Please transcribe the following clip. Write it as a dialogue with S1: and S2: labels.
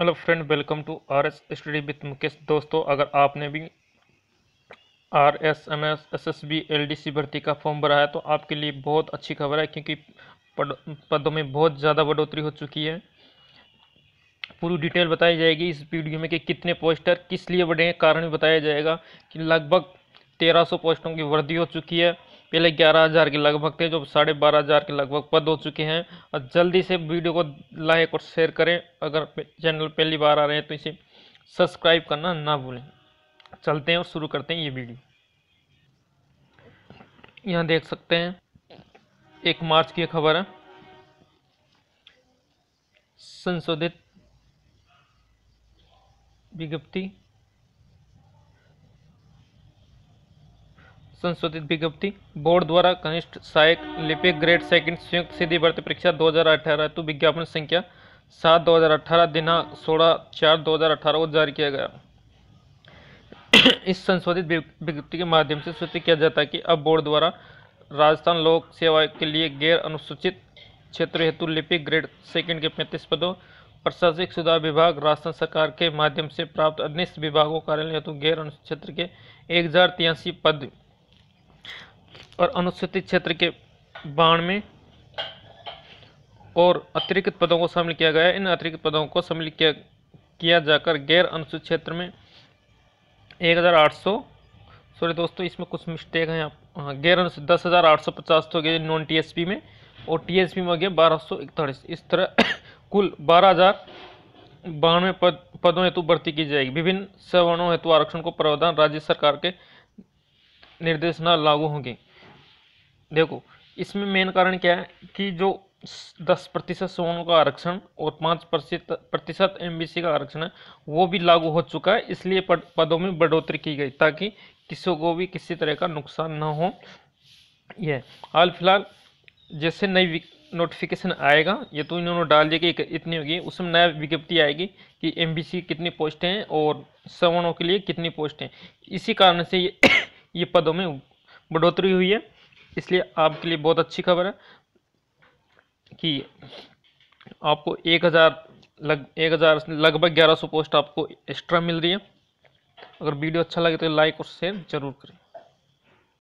S1: hello friend welcome to R S study with Mukesh दोस्तों अगर आपने भी R S M S S S B L D C भर्ती का फॉर्म भरा है तो आपके लिए बहुत अच्छी खबर है क्योंकि पदों में बहुत ज़्यादा बढ़ोतरी हो चुकी है पूरी डिटेल बताई जाएगी इस वीडियो में कि कितने पोस्टर किस लिए बढ़े हैं कारण भी बताया जाएगा कि लगभग तेरह सौ पोस्टों की वृद्धि हो चुकी है पहले ग्यारह हज़ार के लगभग थे जो साढ़े बारह हज़ार के लगभग पद हो चुके हैं और जल्दी से वीडियो को लाइक और शेयर करें अगर चैनल पहली बार आ रहे हैं तो इसे सब्सक्राइब करना ना भूलें चलते हैं और शुरू करते हैं ये वीडियो यहाँ देख सकते हैं एक मार्च की खबर है संशोधित विज्ञप्ति संशोधित विज्ञप्ति बोर्ड द्वारा कनिष्ठ सहायक लिपिक ग्रेड सेकंड संयुक्त सीधी भर्ती परीक्षा 2018 हेतु तो विज्ञापन संख्या सात दो हज़ार अठारह दिनांक सोलह चार दो हज़ार अठारह को जारी किया गया इस संशोधित विज्ञप्ति के माध्यम से सूचित किया जाता है कि अब बोर्ड द्वारा राजस्थान लोक सेवा के लिए गैर अनुसूचित क्षेत्र हेतु लिपिक ग्रेड सेकंड के पैंतीस पदों प्रशासनिक सुधार विभाग राजस्थान सरकार के माध्यम से प्राप्त अन्य विभागों कार्यालय हेतु गैर अनुसूचित क्षेत्र के एक पद और अनुसूचित क्षेत्र के बानवे और अतिरिक्त पदों को शामिल किया गया इन अतिरिक्त पदों को शामिल किया किया जाकर गैर अनुसूचित क्षेत्र में एक हज़ार आठ सौ सॉरी दोस्तों इसमें कुछ मिस्टेक हैं यहाँ हाँ, गैर अनुसूचित दस हज़ार आठ सौ पचास तो गए नॉन टीएसपी में और टीएसपी में गए बारह सौ इकतालीस इस तरह कुल बारह हज़ार बानवे पद पदों हेतु भर्ती की जाएगी विभिन्न सवर्णों हेतु आरक्षण को प्रावधान राज्य सरकार के निर्देशना लागू होंगे देखो इसमें मेन कारण क्या है कि जो दस प्रतिशत सोनों का आरक्षण और पाँच प्रतिशत एम का आरक्षण है वो भी लागू हो चुका है इसलिए पद, पदों में बढ़ोतरी की गई ताकि किसी को भी किसी तरह का नुकसान ना हो यह हाल फिलहाल जैसे नई नोटिफिकेशन आएगा ये तो इन्होंने डाल दिया कि इतनी होगी उसमें नया विज्ञप्ति आएगी कि एम की कितनी पोस्ट हैं और सवर्णों के लिए कितनी पोस्ट हैं इसी कारण से ये ये पदों में बढ़ोतरी हुई है इसलिए आपके लिए बहुत अच्छी खबर है कि आपको एक हज़ार लग एक हज़ार लगभग ग्यारह सौ पोस्ट आपको एक्स्ट्रा मिल रही है अगर वीडियो अच्छा लगे तो लाइक और शेयर ज़रूर करें